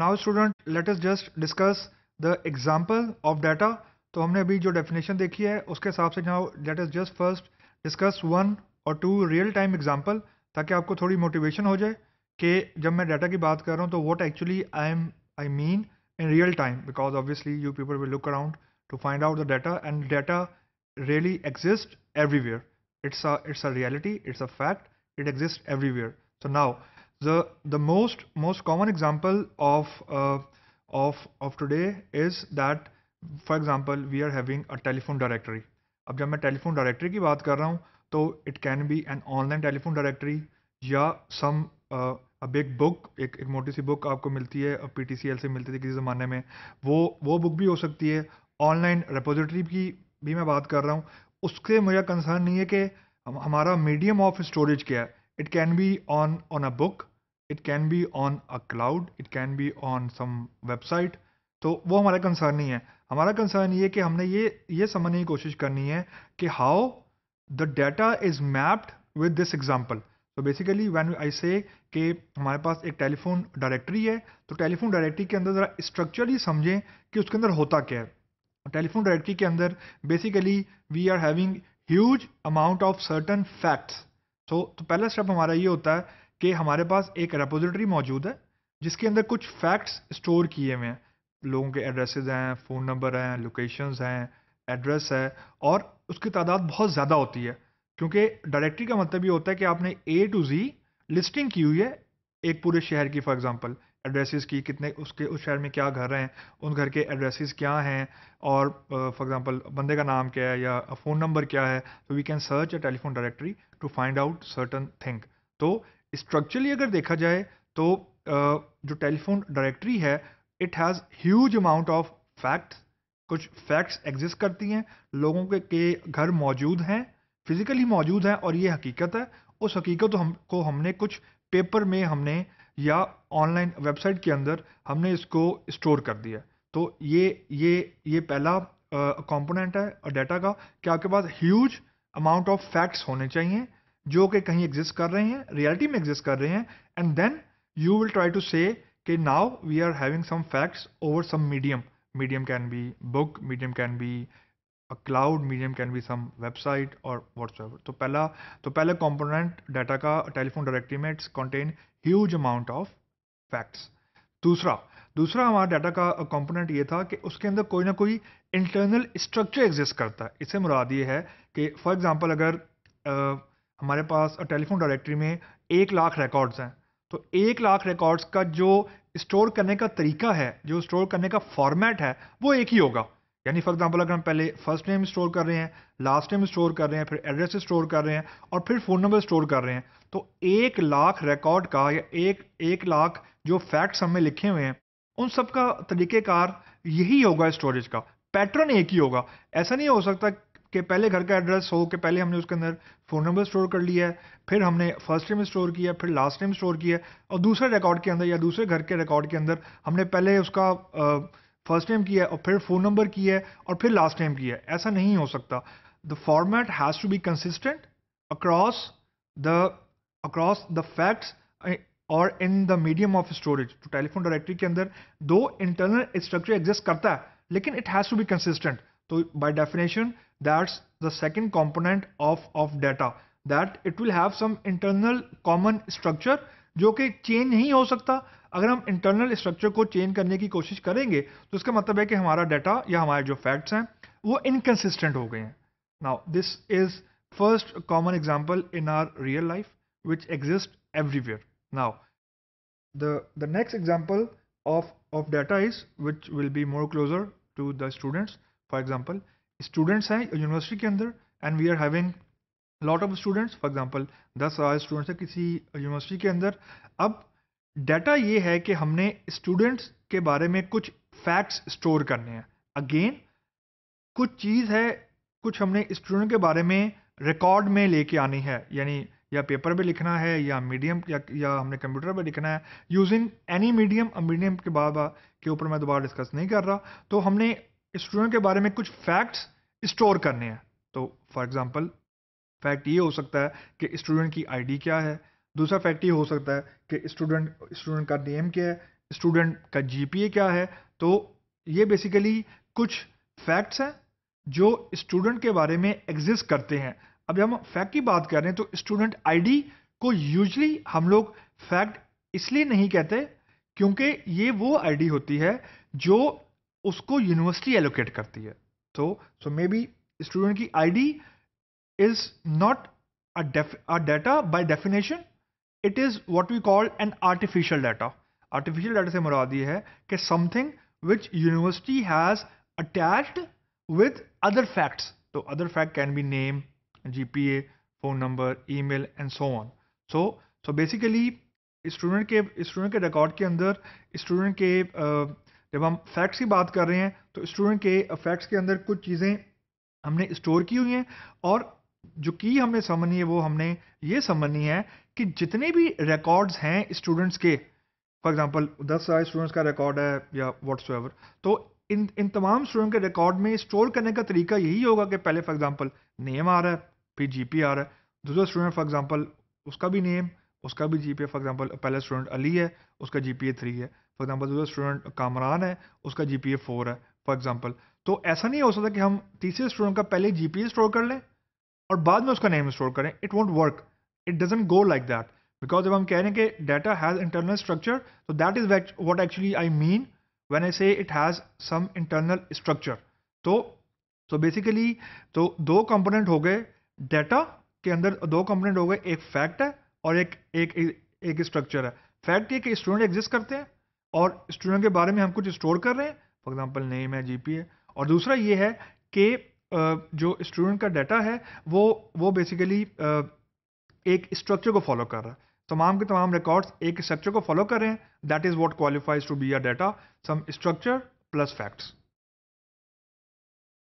Now student let us just discuss the example of data तो हमने अभी जो डेफिनेशन देखी है उसके हिसाब से now let is just first discuss one और टू रियल टाइम एग्जाम्पल ताकि आपको थोड़ी मोटिवेशन हो जाए कि जब मैं डाटा की बात कर रहा हूँ तो what actually I am I mean in real time because obviously you people will look around to find out the data and data really exist everywhere it's it's a reality it's a fact it exist everywhere so now the the most most common example of uh, of of today is that for example we are having a telephone directory अब जब मैं telephone directory की बात कर रहा हूँ तो it can be an online telephone directory या सम अ बिग बुक एक एक मोटी सी बुक आपको मिलती है पी टी सी एल से मिलती थी किसी ज़माने में वो वो बुक भी हो सकती है ऑनलाइन रेपोजिटरी की भी मैं बात कर रहा हूँ उसके मेरा कंसर्न नहीं है कि हम, हमारा मीडियम ऑफ स्टोरेज क्या है It can be on, on a book, it can be on a cloud, it can be on some website. तो वो हमारा कंसर्न नहीं है हमारा कंसर्न ये कि हमने ये ये समझने की कोशिश करनी है कि how the data is mapped with this example तो बेसिकली व्हेन आई से कि हमारे पास एक टेलीफोन डायरेक्टरी है तो टेलीफोन डायरेक्टरी के अंदर ज़रा स्ट्रक्चरली समझें कि उसके अंदर होता क्या है टेलीफोन डायरेक्टरी के अंदर basically we are having huge amount of certain facts तो तो पहला स्टेप हमारा ये होता है कि हमारे पास एक रेपोजिटरी मौजूद है जिसके अंदर कुछ फैक्ट्स स्टोर किए हुए हैं लोगों के एड्रेसेस हैं फ़ोन नंबर हैं लोकेशंस हैं एड्रेस है और उसकी तादाद बहुत ज़्यादा होती है क्योंकि डायरेक्टरी का मतलब ये होता है कि आपने ए टू जी लिस्टिंग की हुई है एक पूरे शहर की फॉर एग्जांपल एड्रेसेस की कितने उसके उस शहर में क्या घर हैं उन घर के एड्रेसेस क्या हैं और फॉर uh, एग्जांपल बंदे का नाम क्या है या फ़ोन नंबर क्या है तो we can search a telephone directory to find out certain thing तो स्ट्रक्चरली अगर देखा जाए तो uh, जो टेलीफोन डायरेक्ट्री है it has huge amount of fact कुछ फैक्ट्स एग्जिस्ट करती हैं लोगों के, के घर मौजूद हैं फिज़िकली मौजूद हैं और ये हकीकत है उस हकीकत हम, को हमने कुछ पेपर में हमने या ऑनलाइन वेबसाइट के अंदर हमने इसको स्टोर कर दिया तो ये ये ये पहला कंपोनेंट है डाटा का कि आपके पास ह्यूज अमाउंट ऑफ फैक्ट्स होने चाहिए जो कि कहीं एग्जिस्ट कर रहे हैं रियलिटी में एग्जिस्ट कर रहे हैं and then you will try to say कि now we are having some facts over some medium medium can be book medium can be cloud medium can be some website और or तो पहला तो पहला component data का telephone directory में it's contain huge amount of facts दूसरा दूसरा हमारा डाटा का कॉम्पोनेंट ये था कि उसके अंदर कोई ना कोई इंटरनल स्ट्रक्चर एग्जिस्ट करता है इससे मुराद ये है कि फॉर एग्जाम्पल अगर आ, हमारे पास टेलीफोन डायरेक्टरी में एक लाख रिकॉर्ड्स हैं तो एक लाख रिकॉर्ड्स का जो स्टोर करने का तरीका है जो स्टोर करने का फॉर्मेट है वो एक ही होगा यानी फॉर एग्जाम्पल अगर हम पहले फर्स्ट नेम स्टोर कर रहे हैं लास्ट नेम स्टोर कर रहे हैं फिर एड्रेस स्टोर कर रहे हैं और फिर फ़ोन नंबर स्टोर कर रहे हैं तो एक लाख रिकॉर्ड का या एक एक लाख जो फैक्ट्स हमें लिखे हुए हैं उन सब का तरीक़ेकार यही होगा स्टोरेज का पैटर्न एक ही होगा ऐसा नहीं हो सकता कि पहले घर का एड्रेस हो कि पहले हमने उसके अंदर फ़ोन नंबर स्टोर कर लिया है फिर हमने फर्स्ट टाइम स्टोर किया फिर लास्ट टाइम स्टोर किया और दूसरे रिकॉर्ड के अंदर या दूसरे घर के रिकॉर्ड के अंदर हमने पहले उसका आ, फर्स्ट टाइम किया है और फिर फ़ोन नंबर किया है और फिर लास्ट टाइम किया है ऐसा नहीं हो सकता the format has to be consistent across the across the facts और in the medium of storage तो टेलीफोन डायरेक्टरी के अंदर दो इंटरनल स्ट्रक्चर एग्जिस्ट करता है लेकिन it has to be consistent तो by definition that's the second component of of data that it will have some internal common structure जो कि चेंज नहीं हो सकता अगर हम इंटरनल स्ट्रक्चर को चेंज करने की कोशिश करेंगे तो इसका मतलब है कि हमारा डाटा या हमारे जो फैक्ट्स हैं वो इनकन्सिस्टेंट हो गए हैं now this is first common example in our real life which exists everywhere now the the next example of of data is which will be more closer to the students for example students हैं university के अंदर and we are having lot of students for example 10 हजार students है किसी university के अंदर अब data ये है कि हमने स्टूडेंट्स के बारे में कुछ फैक्ट्स स्टोर करने हैं अगेन कुछ चीज़ है कुछ हमने स्टूडेंट के बारे में रिकॉर्ड में लेके आनी है यानी या पेपर पे लिखना है या मीडियम या, या हमने कंप्यूटर पे लिखना है यूजिंग एनी मीडियम मीडियम के बाद के ऊपर मैं दोबारा डिस्कस नहीं कर रहा तो हमने स्टूडेंट के बारे में कुछ फैक्ट्स स्टोर करने हैं तो फॉर एग्जांपल फैक्ट ये हो सकता है कि स्टूडेंट की आईडी क्या है दूसरा फैक्ट ये हो सकता है कि स्टूडेंट स्टूडेंट का नेम क्या है स्टूडेंट का जीपीए क्या है तो ये बेसिकली कुछ फैक्ट्स हैं जो स्टूडेंट के बारे में एग्जिस्ट करते हैं अब हम फैक्ट की बात करें तो स्टूडेंट आईडी को यूजली हम लोग फैक्ट इसलिए नहीं कहते क्योंकि ये वो आईडी होती है जो उसको यूनिवर्सिटी एलोकेट करती है तो सो मे बी स्टूडेंट की ID is not a data by definition it is what we call an artificial data artificial data से मुराद ये है कि something which university has attached with other facts तो other fact can be name G P A phone number email and so on so so basically student के student के record के अंदर स्टूडेंट के uh, जब हम facts की बात कर रहे हैं तो स्टूडेंट के फैक्ट्स uh, के अंदर कुछ चीज़ें हमने स्टोर की हुई हैं और जो की हमने समझनी है वो हमने ये समझनी है कि जितने भी रिकॉर्ड्स हैं स्टूडेंट्स के फॉर एग्जांपल दस हज़ार स्टूडेंट्स का रिकॉर्ड है या वट्स तो इन इन तमाम स्टूडेंट के रिकॉर्ड में स्टोर करने का तरीका यही होगा कि पहले फॉर एग्जांपल नेम आ रहा है फिर जीपी आ रहा है दूसरा स्टूडेंट फॉर एग्जांपल उसका भी नेम उसका भी जी पी फॉर एग्जाम्पल पहला स्टूडेंट अली है उसका जी पी ए थ्री है फॉर एग्जाम्पल दूसरा स्टूडेंट कामरान है उसका जी पी ए फोर है फॉर एग्जाम्पल तो ऐसा नहीं हो सकता कि हम तीसरे स्टूडेंट का पहले जी पी ए स्टोर कर लें और बाद में उसका नेम स्टोर करें it won't work it doesn't go like that because जब हम कह रहे हैं कि डाटा हैज़ इंटरनल स्ट्रक्चर तो that is what actually I mean when I say it has some internal structure तो तो बेसिकली तो दो कंपोनेंट हो गए डाटा के अंदर दो कंपोनेंट हो गए एक फैक्ट है और एक एक एक स्ट्रक्चर है फैक्ट ये कि स्टूडेंट एग्जिस्ट करते हैं और स्टूडेंट के बारे में हम कुछ स्टोर कर रहे हैं फॉर एग्जांपल नेम है जीपीए और दूसरा ये है कि जो स्टूडेंट का डाटा है वो वो बेसिकली एक स्ट्रक्चर को फॉलो कर रहा है तमाम के तमाम रिकॉर्ड्स एक स्ट्रक्चर को फॉलो कर रहे हैं that is what qualifies to be a data some structure plus facts